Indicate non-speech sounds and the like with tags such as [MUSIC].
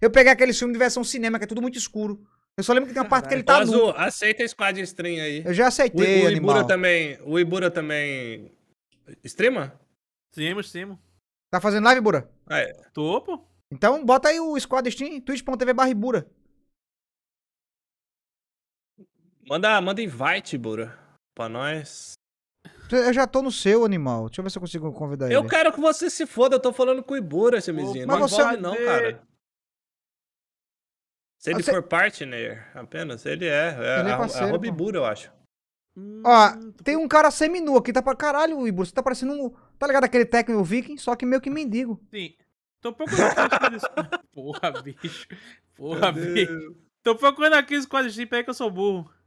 Eu peguei aquele filme de versão cinema, que é tudo muito escuro. Eu só lembro que tem uma parte Caralho. que ele tá Azul, nu. aceita a squad stream aí. Eu já aceitei, o, o Ibura animal. também, o Ibura também streama? Streamo, streamo. Tá fazendo live, Bura? Ah, é. Tô, pô. Então bota aí o squad stream, twitch.tv barra Ibura. Manda, manda invite, Bura, pra nós. Eu já tô no seu, animal. Deixa eu ver se eu consigo convidar eu ele. Eu quero que você se foda, eu tô falando com o Ibura, seu mizinho. Não você... envolve não, cara. Se ele for partner, apenas, ele é. É, ele é, é parceiro, a, eu acho. Ó, hum, tem um cara seminu aqui, tá pra caralho, Ibur. Você tá parecendo um. Tá ligado aquele técnico viking, só que meio que mendigo. Sim. Tô procurando aqueles. [LAUGHS] Porra, bicho. Porra, bicho. Tô procurando aqueles quadros aí que eu sou burro.